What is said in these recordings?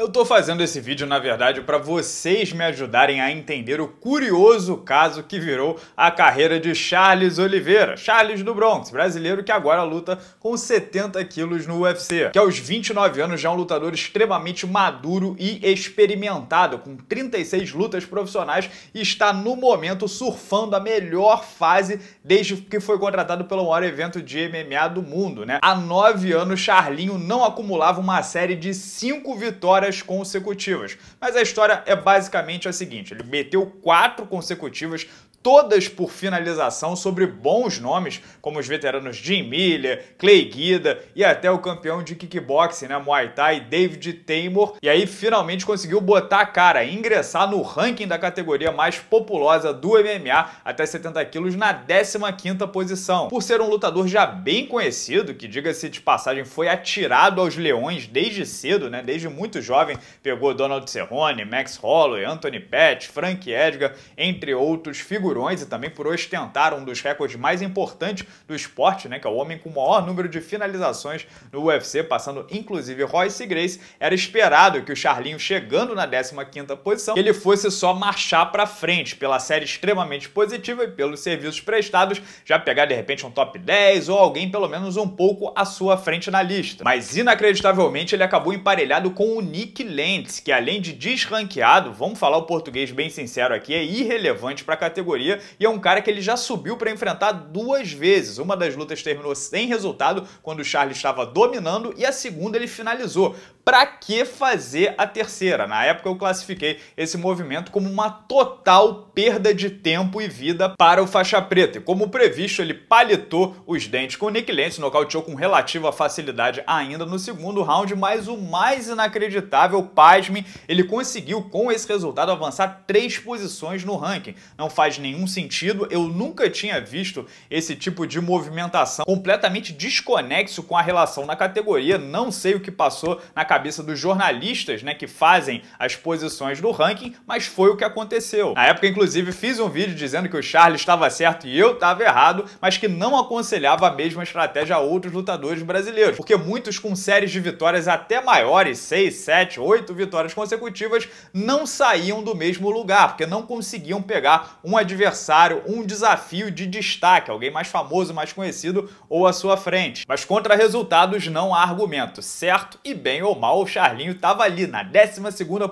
Eu tô fazendo esse vídeo, na verdade, para vocês me ajudarem a entender o curioso caso que virou a carreira de Charles Oliveira, Charles do Bronx, brasileiro que agora luta com 70 quilos no UFC, que aos 29 anos já é um lutador extremamente maduro e experimentado, com 36 lutas profissionais e está no momento surfando a melhor fase desde que foi contratado pelo maior evento de MMA do mundo, né? Há 9 anos, Charlinho não acumulava uma série de 5 vitórias vitórias consecutivas. Mas a história é basicamente a seguinte: ele meteu quatro consecutivas todas por finalização sobre bons nomes, como os veteranos Jim Miller, Clay Guida e até o campeão de kickboxing, né, Muay Thai, David Taylor. E aí finalmente conseguiu botar a cara, ingressar no ranking da categoria mais populosa do MMA até 70 quilos na 15ª posição. Por ser um lutador já bem conhecido, que diga-se de passagem foi atirado aos leões desde cedo, né, desde muito jovem, pegou Donald Cerrone, Max Holloway, Anthony Pettis, Frank Edgar, entre outros figurinos figurões e também por ostentar um dos recordes mais importantes do esporte, né, que é o homem com o maior número de finalizações no UFC, passando inclusive Royce Grace. Era esperado que o Charlinho, chegando na 15ª posição, ele fosse só marchar para frente pela série extremamente positiva e pelos serviços prestados, já pegar de repente um top 10 ou alguém pelo menos um pouco à sua frente na lista. Mas inacreditavelmente ele acabou emparelhado com o Nick Lentz, que além de desranqueado, vamos falar o português bem sincero aqui, é irrelevante para a categoria categoria e é um cara que ele já subiu para enfrentar duas vezes. Uma das lutas terminou sem resultado, quando o Charles estava dominando, e a segunda ele finalizou para que fazer a terceira? Na época eu classifiquei esse movimento como uma total perda de tempo e vida para o faixa preta. E como previsto, ele palitou os dentes com o Nick Lentz, nocauteou com relativa facilidade ainda no segundo round, mas o mais inacreditável, pasme, ele conseguiu com esse resultado avançar três posições no ranking. Não faz nenhum sentido, eu nunca tinha visto esse tipo de movimentação completamente desconexo com a relação na categoria, não sei o que passou na cabeça cabeça dos jornalistas, né, que fazem as posições do ranking, mas foi o que aconteceu. Na época, inclusive, fiz um vídeo dizendo que o Charles estava certo e eu estava errado, mas que não aconselhava a mesma estratégia a outros lutadores brasileiros, porque muitos com séries de vitórias até maiores, 6, 7, 8 vitórias consecutivas, não saíam do mesmo lugar, porque não conseguiam pegar um adversário, um desafio de destaque, alguém mais famoso, mais conhecido ou à sua frente. Mas contra resultados não há argumento, certo e bem ou mal, o Charlinho estava ali na 12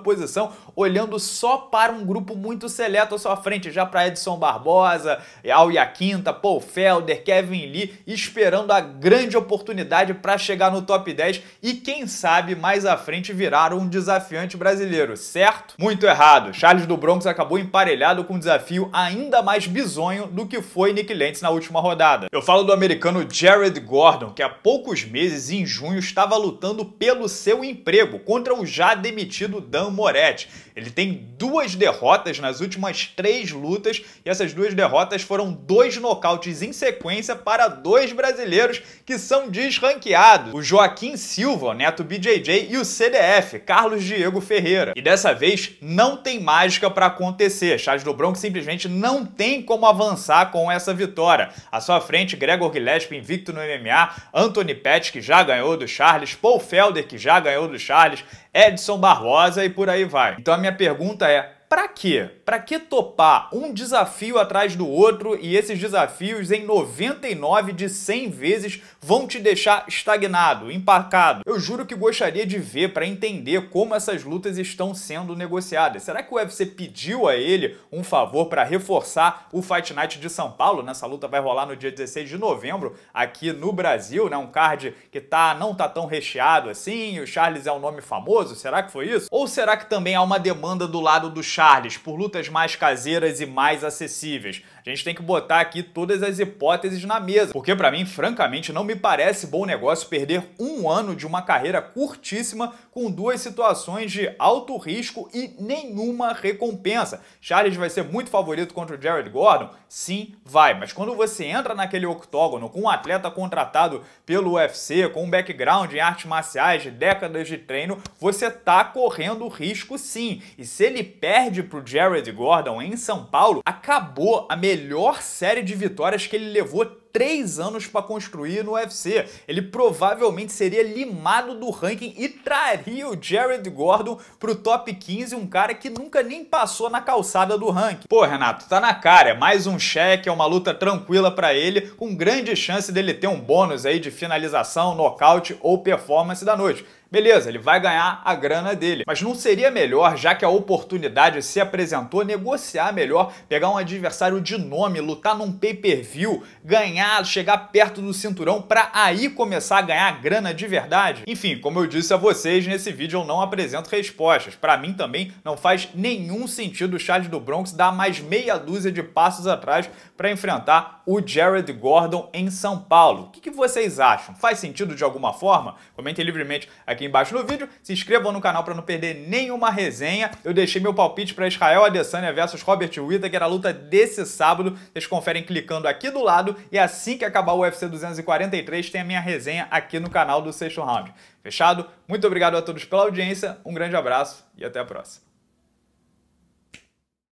posição, olhando só para um grupo muito seleto à sua frente, já para Edson Barbosa, Alia Quinta, Paul Felder, Kevin Lee, esperando a grande oportunidade para chegar no top 10 e quem sabe mais à frente virar um desafiante brasileiro, certo? Muito errado. Charles do Bronx acabou emparelhado com um desafio ainda mais bizonho do que foi Nick Lentz na última rodada. Eu falo do americano Jared Gordon, que há poucos meses, em junho, estava lutando pelo seu perdeu o emprego contra o já demitido Dan Moretti. Ele tem duas derrotas nas últimas três lutas e essas duas derrotas foram dois nocautes em sequência para dois brasileiros que são desranqueados: o Joaquim Silva, neto BJJ, e o CDF, Carlos Diego Ferreira. E dessa vez não tem mágica para acontecer. Charles do Bronx simplesmente não tem como avançar com essa vitória. À sua frente, Gregor Gillespie, invicto no MMA, Anthony Pettis, que já ganhou do Charles, Paul Felder, que já ganhou ganhou do Charles, Edson Barbosa e por aí vai. Então a minha pergunta é: para quê? Para que topar um desafio atrás do outro e esses desafios em 99 de 100 vezes vão te deixar estagnado, empacado? Eu juro que gostaria de ver para entender como essas lutas estão sendo negociadas. Será que o UFC pediu a ele um favor para reforçar o Fight Night de São Paulo? Nessa luta vai rolar no dia 16 de novembro aqui no Brasil, né? Um card que tá não tá tão recheado assim, o Charles é um nome famoso, será que foi isso? Ou será que também há uma demanda do lado do Charles, por lutas mais caseiras e mais acessíveis. A gente tem que botar aqui todas as hipóteses na mesa, porque para mim, francamente, não me parece bom negócio perder um ano de uma carreira curtíssima com duas situações de alto risco e nenhuma recompensa. Charles vai ser muito favorito contra o Jared Gordon? Sim, vai, mas quando você entra naquele octógono com um atleta contratado pelo UFC, com um background em artes marciais de décadas de treino, você tá correndo risco sim. E se ele perde perde para o Jared Gordon em São Paulo, acabou a melhor série de vitórias que ele levou três anos para construir no UFC. Ele provavelmente seria limado do ranking e traria o Jared Gordon pro top 15, um cara que nunca nem passou na calçada do ranking. Pô, Renato, tá na cara, é mais um cheque, é uma luta tranquila para ele, com grande chance dele ter um bônus aí de finalização, nocaute ou performance da noite. Beleza, ele vai ganhar a grana dele. Mas não seria melhor, já que a oportunidade se apresentou, negociar melhor, pegar um adversário de nome, lutar num pay-per-view, ganhar ganhar, chegar perto do cinturão para aí começar a ganhar grana de verdade? Enfim, como eu disse a vocês, nesse vídeo eu não apresento respostas. Para mim também não faz nenhum sentido o Charles do Bronx dar mais meia dúzia de passos atrás para enfrentar o Jared Gordon em São Paulo. O que, que vocês acham? Faz sentido de alguma forma? Comentem livremente aqui embaixo no vídeo, se inscrevam no canal para não perder nenhuma resenha. Eu deixei meu palpite para Israel Adesanya versus Robert Whittaker, a luta desse sábado. Vocês conferem clicando aqui do lado e a assim que acabar o UFC 243 tem a minha resenha aqui no canal do Sexto Round. Fechado? Muito obrigado a todos pela audiência, um grande abraço e até a próxima.